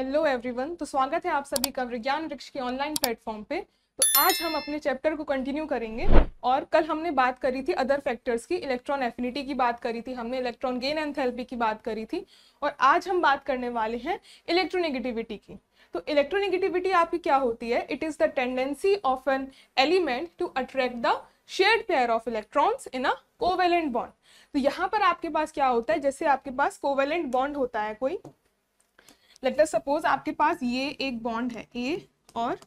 hello everyone तो स्वागत है आप सभी का विज्ञान वृक्ष के ऑनलाइन प्लेटफॉर्म पे तो आज हम अपने चैप्टर को कंटिन्यू करेंगे और कल हमने बात करी थी अदर फैक्टर्स की इलेक्ट्रॉन एफिनिटी की बात करी थी हमने इलेक्ट्रॉन गेन एंथैल्पी की बात करी थी और आज हम बात करने वाले हैं इलेक्ट्रोनेगेटिविटी की तो इलेक्ट्रोनेगेटिविटी आपकी क्या होती है it is the tendency of an element to attract the shared pair of electrons in a covalent bond तो यहाँ पर आपके पास क्या होता है जैसे आपके पास कोवेलेंट बॉन्ड होता है कोई लेटर सपोज आपके पास ये एक बॉन्ड है ए और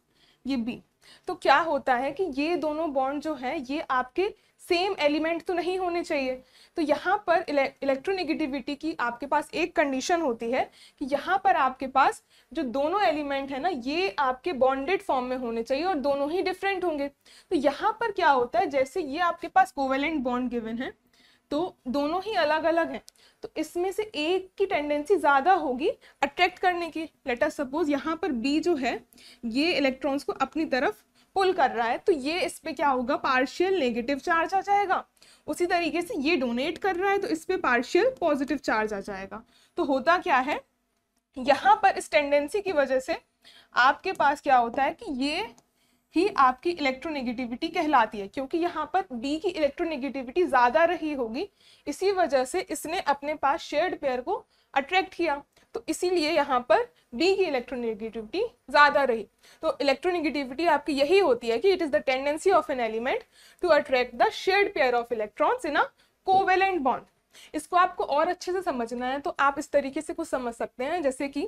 ये बी तो क्या होता है कि ये दोनों बॉन्ड जो है ये आपके सेम एलिमेंट तो नहीं होने चाहिए तो यहाँ पर इलेक्ट्रोनेगेटिविटी की आपके पास एक कंडीशन होती है कि यहाँ पर आपके पास जो दोनों एलिमेंट है ना ये आपके बॉन्डेड फॉर्म में होने चाहिए और दोनों ही डिफरेंट होंगे तो यहाँ पर क्या होता है जैसे ये आपके पास कोवेलेंट बॉन्ड गिवन है तो दोनों ही अलग अलग हैं तो इसमें से एक की टेंडेंसी ज़्यादा होगी अट्रैक्ट करने की लेटर सपोज यहाँ पर बी जो है ये इलेक्ट्रॉन्स को अपनी तरफ पुल कर रहा है तो ये इस पर क्या होगा पार्शियल नेगेटिव चार्ज आ जाएगा उसी तरीके से ये डोनेट कर रहा है तो इस पर पार्शियल पॉजिटिव चार्ज आ जाएगा तो होता क्या है यहाँ पर इस टेंडेंसी की वजह से आपके पास क्या होता है कि ये ही आपकी इलेक्ट्रोनेगेटिविटी कहलाती है क्योंकि यहाँ पर बी की इलेक्ट्रोनेगेटिविटी ज़्यादा रही होगी इसी वजह से इसने अपने पास शेयर्ड पेयर को अट्रैक्ट किया तो इसीलिए यहाँ पर बी की इलेक्ट्रोनेगेटिविटी ज़्यादा रही तो इलेक्ट्रोनेगेटिविटी आपकी यही होती है कि it is the tendency of an element to attract the shared pair of electrons in a covalent bond इसको आपको और अच्छे से समझना है तो आप इस तरीके से कुछ समझ सकते हैं जैसे कि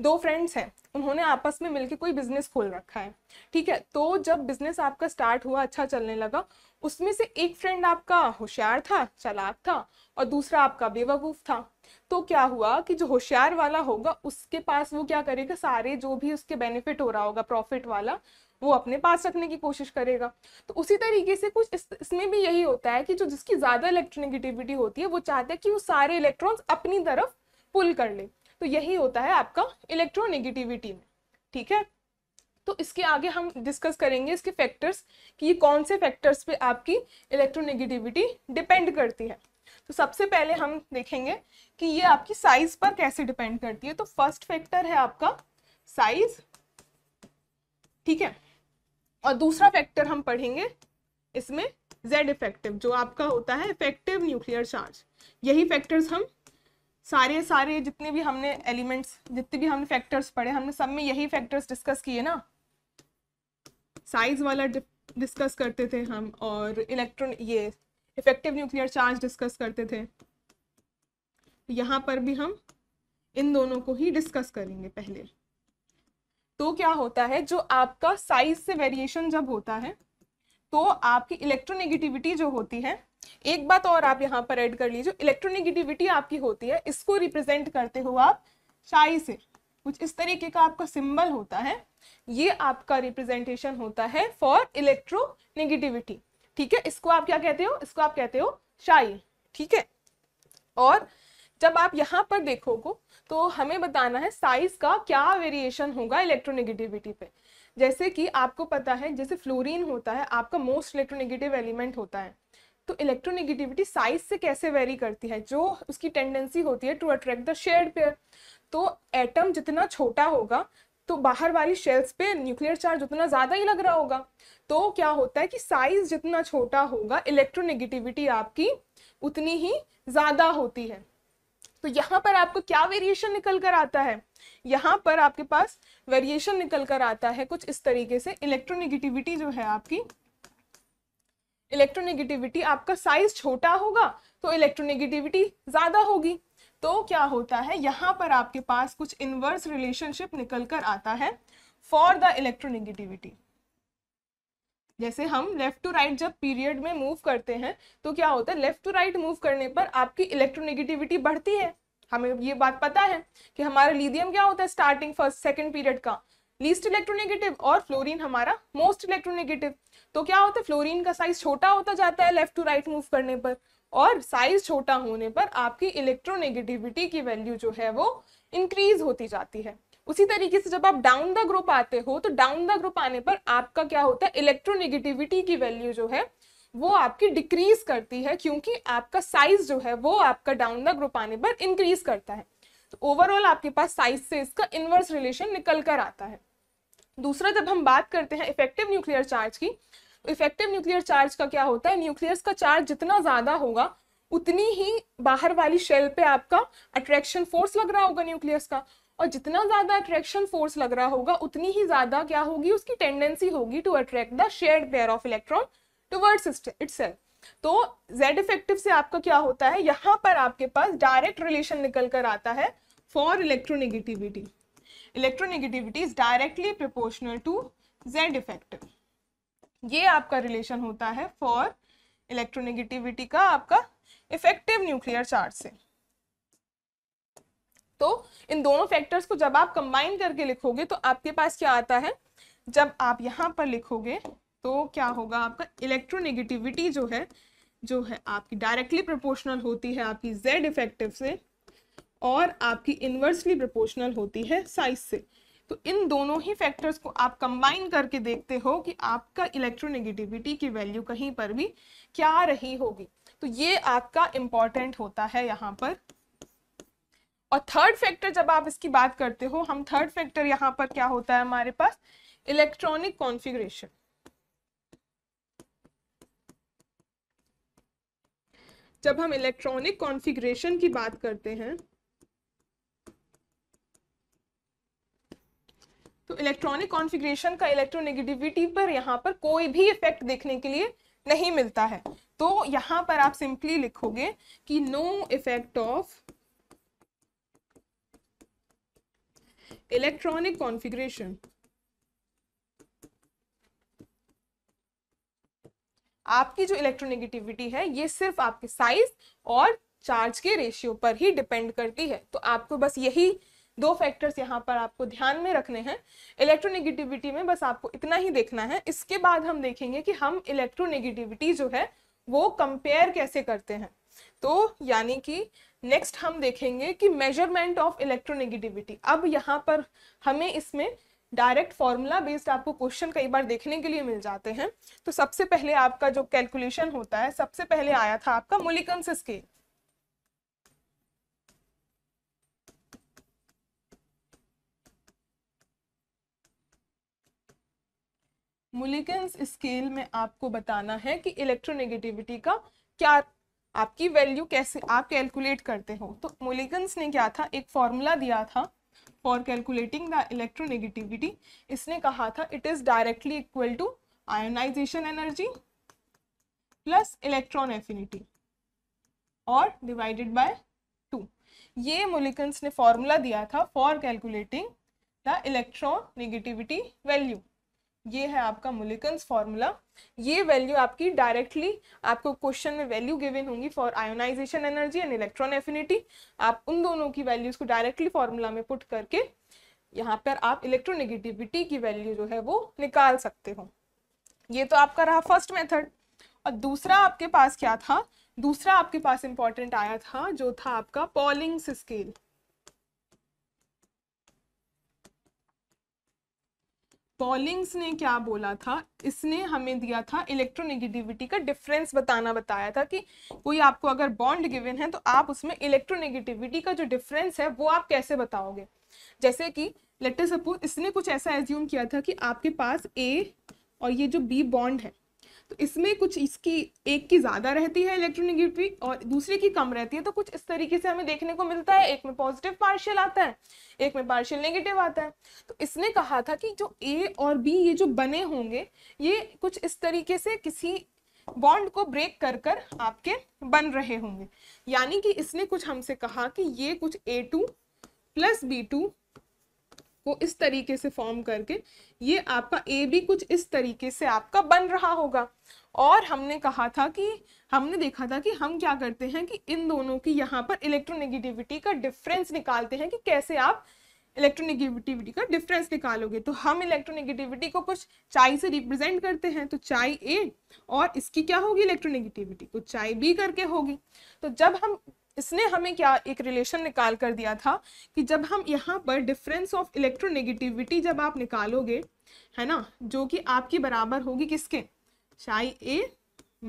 दो फ्रेंड्स हैं उन्होंने आपस में मिलकर कोई बिजनेस खोल रखा है ठीक है तो जब बिजनेस आपका स्टार्ट हुआ अच्छा चलने लगा उसमें से एक फ्रेंड आपका होशियार था चालाक था और दूसरा आपका बेवकूफ़ था तो क्या हुआ कि जो होशियार वाला होगा उसके पास वो क्या करेगा सारे जो भी उसके बेनिफिट हो रहा होगा प्रॉफिट वाला वो अपने पास रखने की कोशिश करेगा तो उसी तरीके से कुछ इस, इसमें भी यही होता है कि जो जिसकी ज़्यादा इलेक्ट्रोनिगेटिविटी होती है वो चाहते हैं कि वो सारे इलेक्ट्रॉन्स अपनी तरफ पुल कर ले तो यही होता है आपका इलेक्ट्रोनिगेटिविटी में ठीक है तो इसके आगे हम डिस्कस करेंगे इसके फैक्टर्स कि ये कौन से फैक्टर्स पे आपकी इलेक्ट्रोनेगेटिविटी डिपेंड करती है तो सबसे पहले हम देखेंगे कि ये आपकी साइज पर कैसे डिपेंड करती है तो फर्स्ट फैक्टर है आपका साइज ठीक है और दूसरा फैक्टर हम पढ़ेंगे इसमें जेड इफेक्टिव जो आपका होता है इफेक्टिव न्यूक्लियर चार्ज यही फैक्टर्स हम सारे सारे जितने भी हमने एलिमेंट्स जितने भी हमने फैक्टर्स पढ़े हमने सब में यही फैक्टर्स डिस्कस किए ना साइज वाला डिस्कस करते थे हम और इलेक्ट्रॉन ये इफेक्टिव न्यूक्लियर चार्ज डिस्कस करते थे यहाँ पर भी हम इन दोनों को ही डिस्कस करेंगे पहले तो क्या होता है जो आपका साइज से वेरिएशन जब होता है तो आपकी इलेक्ट्रोनेगेटिविटी जो होती है एक बात और आप यहाँ पर ऐड कर लीजिए इलेक्ट्रोनेगेटिविटी आपकी होती है इसको रिप्रेजेंट करते हो आप शाही से कुछ इस तरीके का आपका सिंबल होता है ये आपका रिप्रेजेंटेशन होता है फॉर इलेक्ट्रोनेगेटिविटी ठीक है इसको आप क्या कहते हो इसको आप कहते हो शाही ठीक है और जब आप यहाँ पर देखोगे तो हमें बताना है साइज का क्या वेरिएशन होगा इलेक्ट्रोनेगेटिविटी पे जैसे कि आपको पता है जैसे फ्लोरीन होता है आपका मोस्ट इलेक्ट्रोनेगेटिव एलिमेंट होता है तो इलेक्ट्रोनेगेटिविटी साइज से कैसे वेरी करती है जो उसकी टेंडेंसी होती है to attract the shared pair तो एटम जितना छोटा होगा तो बाहर वाली शेल्स पे न्यूक्लियर चार्ज उतना ज़्यादा ही लग रहा होगा तो क्या होता है कि साइज जितना छोटा होगा इलेक्ट्रोनेगेटिविटी आपकी उतनी ही ज़्यादा होती है तो यहाँ पर आपको क्या वेरिएशन निकल कर आता है यहाँ पर आपके पास वेरिएशन निकल कर आता है कुछ इस तरीके से इलेक्ट्रोनिगेटिविटी जो है आपकी इलेक्ट्रोनिगेटिविटी आपका साइज छोटा होगा तो इलेक्ट्रोनिगेटिविटी ज़्यादा होगी तो क्या होता है यहाँ पर आपके पास कुछ इन्वर्स रिलेशनशिप निकल कर आता है फॉर द इलेक्ट्रोनिगेटिविटी जैसे हम लेफ्ट टू राइट जब पीरियड में मूव करते हैं तो क्या होता है लेफ्ट टू राइट मूव करने पर आपकी इलेक्ट्रोनेगेटिविटी बढ़ती है हमें ये बात पता है कि हमारा लीथियम क्या होता है स्टार्टिंग फर्स्ट सेकेंड पीरियड का लीस्ट इलेक्ट्रोनेगेटिव और फ्लोरीन हमारा मोस्ट इलेक्ट्रोनेगेटिव तो क्या होता है फ्लोरीन का साइज छोटा होता जाता है लेफ्ट टू राइट मूव करने पर और साइज छोटा होने पर आपकी इलेक्ट्रोनेगेटिविटी की वैल्यू जो है वो इंक्रीज होती जाती है उसी तरीके से जब आप डाउन द ग्रुप आते हो तो डाउन द ग्रुप आने पर आपका क्या होता है इलेक्ट्रोनेगेटिविटी की वैल्यू जो है वो आपकी डिक्रीज करती है क्योंकि आपका साइज जो है वो आपका डाउन द ग्रुप आने पर इंक्रीज करता है तो ओवरऑल आपके पास साइज से इसका इनवर्स रिलेशन निकल कर आता है दूसरा जब हम बात करते हैं इफेक्टिव न्यूक्लियर चार्ज की तो इफेक्टिव न्यूक्लियर चार्ज का क्या होता है न्यूक्लियस का चार्ज जितना ज्यादा होगा उतनी ही बाहर वाली शेल पे आपका अट्रैक्शन फोर्स लग रहा होगा न्यूक्लियस का और जितना ज़्यादा अट्रैक्शन फोर्स लग रहा होगा उतनी ही ज़्यादा क्या होगी उसकी टेंडेंसी होगी to attract the share pair of electron toward system it तो जेड इफेक्टिव से आपका क्या होता है यहाँ पर आपके पास डायरेक्ट रिलेशन निकल कर आता है for electronegativity electronegativity is directly proportional to Z effective ये आपका रिलेशन होता है फॉर इलेक्ट्रोनेगेटिविटी का आपका इफेक्टिव न्यूक्लियर चार्ज से तो इन दोनों फैक्टर्स को जब आप कंबाइन करके लिखोगे तो आपके पास क्या आता है जब आप यहाँ पर लिखोगे तो क्या होगा आपका इलेक्ट्रोनेगेटिविटी जो है जो है आपकी डायरेक्टली प्रोपोर्शनल होती है आपकी जेड इफेक्टिव से और आपकी इन्वर्सली प्रोपोर्शनल होती है साइज से तो इन दोनों ही फैक्टर्स को आप कंबाइन करके देखते हो कि आपका इलेक्ट्रोनेगेटिविटी की वैल्यू कहीं पर भी क्या रही होगी तो ये आपका इम्पॉर्टेंट होता है यहाँ पर और थर्ड फैक्टर जब आप इसकी बात करते हो हम थर्ड फैक्टर यहाँ पर क्या होता है हमारे पास इलेक्ट्रॉनिक कॉन्फ़िगरेशन जब हम इलेक्ट्रॉनिक कॉन्फ़िगरेशन की बात करते हैं तो इलेक्ट्रॉनिक कॉन्फ़िगरेशन का इलेक्ट्रोनेगेटिविटी पर यहां पर कोई भी इफेक्ट देखने के लिए नहीं मिलता है तो यहां पर आप सिंपली लिखोगे कि no effect of electronic configuration आपकी जो इलेक्ट्रोनेगेटिविटी है ये सिर्फ आपके साइज और चार्ज के रेशियो पर ही डिपेंड करती है तो आपको बस यही दो फैक्टर्स यहाँ पर आपको ध्यान में रखने हैं इलेक्ट्रोनेगेटिविटी में बस आपको इतना ही देखना है इसके बाद हम देखेंगे कि हम इलेक्ट्रोनेगेटिविटी जो है वो कंपेयर कैसे करते हैं तो यानी कि नेक्स्ट हम देखेंगे कि मेजरमेंट ऑफ इलेक्ट्रोनेगेटिविटी अब यहाँ पर हमें इसमें डायरेक्ट फॉर्मूला बेस्ड आपको क्वेश्चन कई बार देखने के लिए मिल जाते हैं तो सबसे पहले आपका जो कैलकुलेशन होता है सबसे पहले आया था आपका मोलिकम्स स्केल मुलिकन्स स्केल में आपको बताना है कि इलेक्ट्रोनेगेटिविटी का क्या आपकी वैल्यू कैसे आप कैलकुलेट करते हो तो मोलिगन्स ने क्या था एक फॉर्मूला दिया था फॉर कैलकुलेटिंग द इलेक्ट्रोनेगेटिविटी इसने कहा था it is directly equal to ionization energy plus electron affinity और डिवाइडेड बाय टू ये मोलिकन्स ने फॉर्मूला दिया था for calculating the negativity value ये है आपका मुलिकन्स फॉर्मूला ये वैल्यू आपकी डायरेक्टली आपको क्वेश्चन में वैल्यू गिवन होंगी for ionization energy and electron affinity आप उन दोनों की वैल्यूज को डायरेक्टली फॉर्मूला में पुट करके यहाँ पर आप इलेक्ट्रोनेगेटिविटी की वैल्यू जो है वो निकाल सकते हो ये तो आपका रहा फर्स्ट मेथड और दूसरा आपके पास क्या था दूसरा आपके पास इंपॉर्टेंट आया था जो था आपका पॉलिंग्स स्केल पॉलिंग्स ने क्या बोला था इसने हमें दिया था इलेक्ट्रोनेगेटिविटी का डिफरेंस बताना बताया था कि कोई आपको अगर बॉन्ड गिवन है तो आप उसमें इलेक्ट्रोनेगेटिविटी का जो डिफरेंस है वो आप कैसे बताओगे जैसे कि लेटर सपोज इसने कुछ ऐसा एज्यूम किया था कि आपके पास ए और ये जो बी बॉन्ड है तो इसमें कुछ इसकी एक की ज़्यादा रहती है इलेक्ट्रोनिगेटिविटी और दूसरे की कम रहती है तो कुछ इस तरीके से हमें देखने को मिलता है एक में पॉजिटिव पार्शियल आता है एक में पार्शियल नेगेटिव आता है तो इसने कहा था कि जो ए और बी ये जो बने होंगे ये कुछ इस तरीके से किसी बॉन्ड को ब्रेक कर कर आपके बन रहे होंगे यानी कि इसने कुछ हमसे कहा कि ये कुछ A two plus B two को इस तरीके से फॉर्म करके ये आपका ए भी कुछ इस तरीके से आपका बन रहा होगा और हमने कहा था कि हमने देखा था कि हम क्या करते हैं कि इन दोनों की यहाँ पर इलेक्ट्रोनेगेटिविटी का डिफरेंस निकालते हैं कि कैसे आप इलेक्ट्रोनेगेटिविटी का डिफरेंस निकालोगे तो हम इलेक्ट्रोनेगेटिविटी को कुछ चाय से रिप्रेजेंट करते हैं तो चाय ए और इसकी क्या होगी इलेक्ट्रोनेगेटिविटी कुछ चाय बी करके होगी तो जब हम इसने हमें क्या एक रिलेशन निकाल कर दिया था कि जब हम यहाँ पर डिफरेंस ऑफ इलेक्ट्रोनेगेटिविटी जब आप निकालोगे है ना जो कि आपकी बराबर होगी किसके चाई ए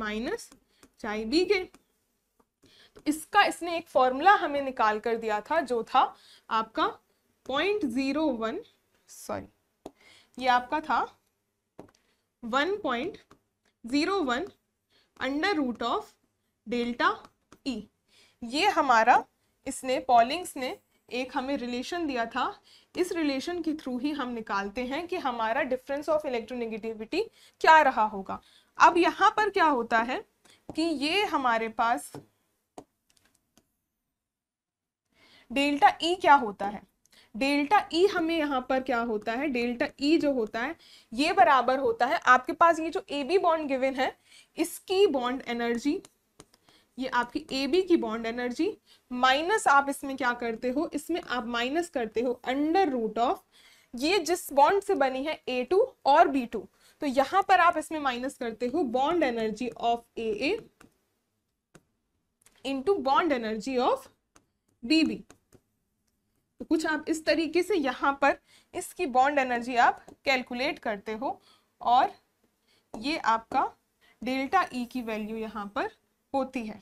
माइनस चाई बी के इसका इसने एक फॉर्मूला हमें निकाल कर दिया था जो था आपका पॉइंट जीरो वन सॉरी ये आपका था one point zero one under root of delta E ये हमारा इसने पॉलिंग्स ने एक हमें रिलेशन दिया था इस रिलेशन के थ्रू ही हम निकालते हैं कि हमारा डिफरेंस ऑफ इलेक्ट्रोनेगेटिविटी क्या रहा होगा अब यहाँ पर क्या होता है कि ये हमारे पास डेल्टा ई e क्या होता है डेल्टा ई e हमें यहाँ पर क्या होता है डेल्टा ई e जो होता है ये बराबर होता है आपके पास ये जो ए बी बॉन्ड गिवन है इसकी बॉन्ड एनर्जी ये आपकी ए बी की बॉन्ड एनर्जी माइनस आप इसमें क्या करते हो इसमें आप माइनस करते हो अंडर रूट ऑफ ये जिस बॉन्ड से बनी है ए टू और बी टू तो यहां पर आप इसमें माइनस करते हो bond energy of A A into bond energy of B B तो कुछ आप इस तरीके से यहां पर इसकी बॉन्ड एनर्जी आप कैलकुलेट करते हो और ये आपका डेल्टा ई e की वैल्यू यहां पर होती है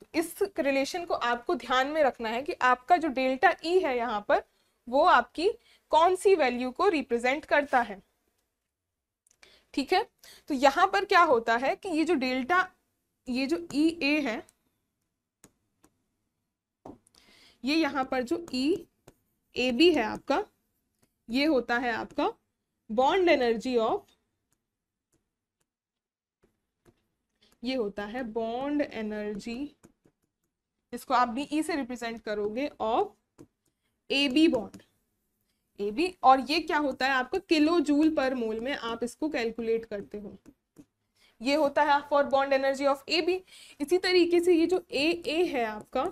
तो इस रिलेशन को आपको ध्यान में रखना है कि आपका जो डेल्टा ई e है यहाँ पर वो आपकी कौन सी वैल्यू को रिप्रेजेंट करता है ठीक है तो यहां पर क्या होता है कि ये जो डेल्टा ये जो ई e ए है ये यहाँ पर जो ई ए बी है आपका ये होता है आपका बॉन्ड एनर्जी ऑफ ये होता है बॉन्ड एनर्जी इसको आप भी ई e से रिप्रेजेंट करोगे of A B bond A B और ये क्या होता है आपका किलो जूल पर मोल में आप इसको कैलकुलेट करते हो ये होता है for bond energy of A B इसी तरीके से ये जो ए ए है आपका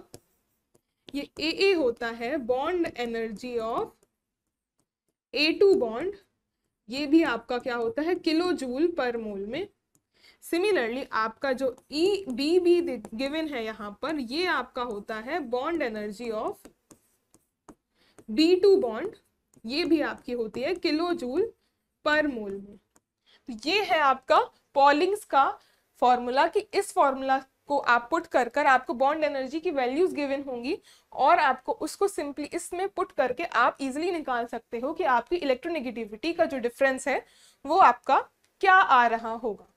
ये ए ए होता है bond energy of A two bond ये भी आपका क्या होता है किलो जूल पर मोल में सिमिलरली आपका जो ई बी बी गिवन है यहाँ पर ये आपका होता है bond energy of B two bond ये भी आपकी होती है किलो जूल पर मोल में तो ये है आपका पॉलिंग्स का फॉर्मूला कि इस फॉर्मूला को आप पुट कर कर आपको बॉन्ड एनर्जी की वैल्यूज गिवन होंगी और आपको उसको सिंपली इसमें पुट करके आप इजीली निकाल सकते हो कि आपकी इलेक्ट्रोनेगेटिविटी का जो डिफरेंस है वो आपका क्या आ रहा होगा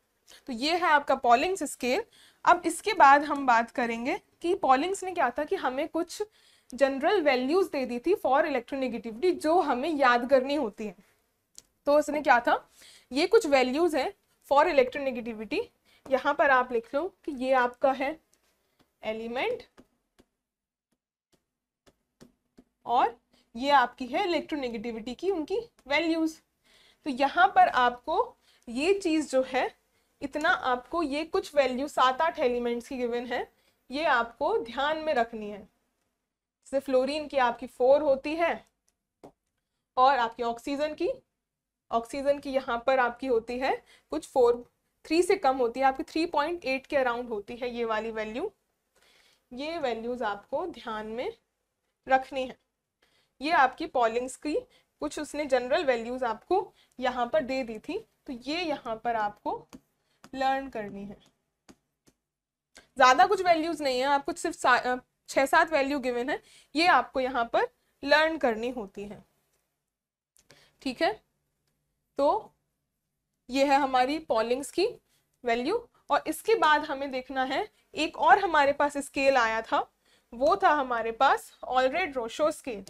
तो ये है आपका पॉलिंग्स स्केल अब इसके बाद हम बात करेंगे कि पॉलिंग्स ने क्या था कि हमें कुछ जनरल वैल्यूज दे दी थी फॉर इलेक्ट्रोनेगेटिविटी जो हमें याद करनी होती है तो उसने क्या था ये कुछ वैल्यूज हैं फॉर इलेक्ट्रोनेगेटिविटी यहां पर आप लिख लो कि ये आपका है एलिमेंट और ये आपकी है इलेक्ट्रोनेगेटिविटी की उनकी वैल्यूज तो यहां पर आपको ये चीज़ जो है इतना आपको ये कुछ वैल्यू सात आठ एलिमेंट्स की गिवन है ये आपको ध्यान में रखनी है जैसे फ्लोरीन की आपकी फोर होती है और आपकी ऑक्सीजन की ऑक्सीजन की यहाँ पर आपकी होती है कुछ फोर थ्री से कम होती है आपकी थ्री पॉइंट एट के अराउंड होती है ये वाली वैल्यू ये वैल्यूज़ आपको ध्यान में रखनी है ये आपकी पॉलिंग्स की कुछ उसने जनरल वैल्यूज़ आपको यहाँ पर दे दी थी तो ये यहाँ पर आपको लर्न करनी है ज़्यादा कुछ वैल्यूज़ नहीं है आपको सिर्फ छह सात वैल्यू गिवन है ये आपको यहाँ पर लर्न करनी होती है ठीक है तो ये है हमारी पॉलिंग्स की वैल्यू और इसके बाद हमें देखना है एक और हमारे पास स्केल आया था वो था हमारे पास ऑलरेड रोशो स्केल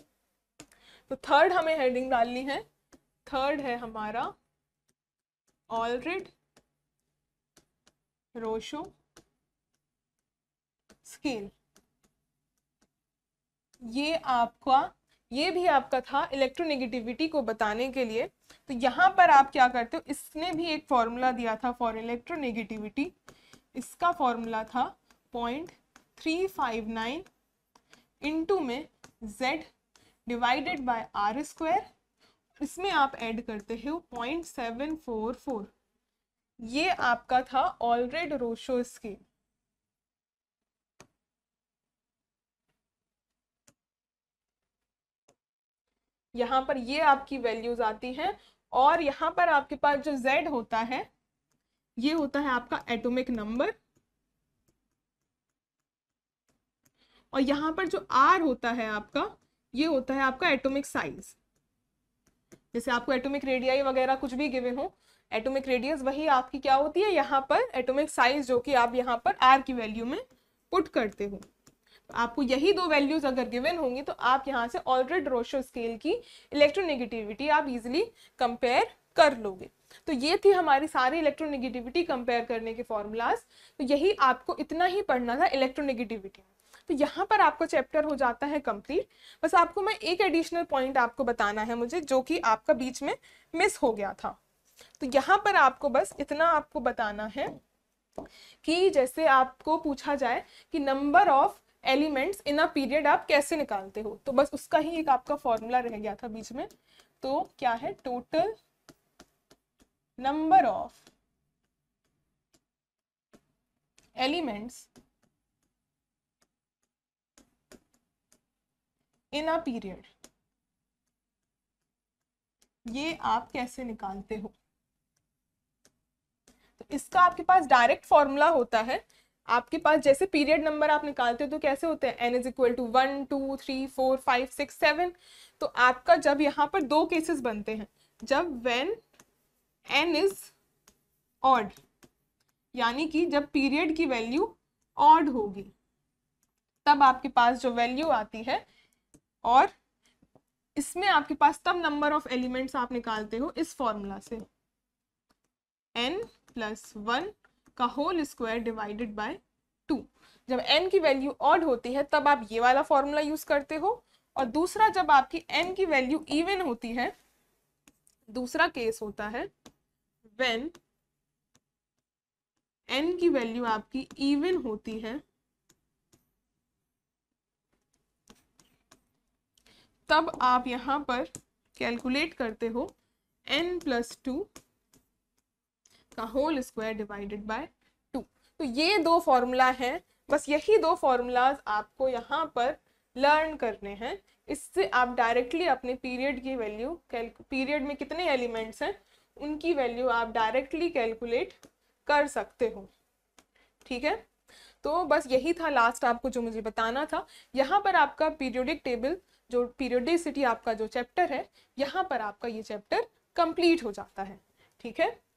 तो थर्ड हमें हेडिंग डालनी है थर्ड है हमारा ऑलरेड रोशो स्केल ये आपका ये भी आपका था इलेक्ट्रोनेगेटिविटी को बताने के लिए तो यहाँ पर आप क्या करते हो इसने भी एक फॉर्मूला दिया था फॉर इलेक्ट्रोनेगेटिविटी इसका फॉर्मूला था point three five nine into में Z divided by R square इसमें आप ऐड करते हो पॉइंट सेवन फोर फोर ये आपका था ऑलरेड रोशो स्कीम यहां पर ये आपकी वैल्यूज आती हैं और यहां पर आपके पास जो z होता है ये होता है आपका एटॉमिक नंबर और यहां पर जो r होता है आपका ये होता है आपका एटॉमिक साइज जैसे आपको एटॉमिक रेडियाई वगैरह कुछ भी गिवे हो एटोमिक रेडियस वही आपकी क्या होती है यहाँ पर एटोमिक साइज जो कि आप यहाँ पर आर की वैल्यू में पुट करते हो तो आपको यही दो वैल्यूज अगर गिवन होंगी तो आप यहाँ से ऑलरेड रोशो स्केल की इलेक्ट्रोनेगेटिविटी आप इजिली कंपेयर कर लोगे तो ये थी हमारी सारी इलेक्ट्रोनेगेटिविटी कंपेयर करने के फॉर्मूलाज तो यही आपको इतना ही पढ़ना था इलेक्ट्रोनेगेटिविटी में तो यहाँ पर आपका चैप्टर हो जाता है कंप्लीट बस आपको मैं एक एडिशनल पॉइंट आपको बताना है मुझे जो कि आपका बीच में मिस हो गया था तो यहाँ पर आपको बस इतना आपको बताना है कि जैसे आपको पूछा जाए कि number of elements in a period आप कैसे निकालते हो तो बस उसका ही एक आपका फॉर्मूला रह गया था बीच में तो क्या है total number of elements in a period ये आप कैसे निकालते हो इसका आपके पास डायरेक्ट फॉर्मूला होता है आपके पास जैसे पीरियड नंबर आप निकालते हो तो कैसे होते हैं N is equal to one two three four five six seven तो आपका जब यहाँ पर दो केसेस बनते हैं जब वेन एन इज ऑड यानी कि जब पीरियड की वैल्यू ऑड होगी तब आपके पास जो वैल्यू आती है और इसमें आपके पास तब नंबर ऑफ एलिमेंट्स आप निकालते हो इस फॉर्मूला से एन प्लस वन का whole square divided by two जब एन की वैल्यू ऑड होती है तब आप ये वाला फॉर्मूला यूज करते हो और दूसरा जब आपकी एन की वैल्यू इवन होती है दूसरा केस होता है वेन एन की वैल्यू आपकी इवन होती है तब आप यहां पर कैलकुलेट करते हो एन प्लस टू उसका whole square divided by two तो ये दो फॉर्मूला है बस यही दो फॉर्मूलाज आपको यहाँ पर लर्न करने हैं इससे आप डायरेक्टली अपने पीरियड की वैल्यू पीरियड में कितने एलिमेंट्स हैं उनकी वैल्यू आप डायरेक्टली कैलकुलेट कर सकते हो ठीक है तो बस यही था लास्ट आपको जो मुझे बताना था यहाँ पर आपका पीरियोडिक टेबल जो पीरियोडिसिटी आपका जो चैप्टर है यहाँ पर आपका ये चैप्टर कंप्लीट हो जाता है ठीक है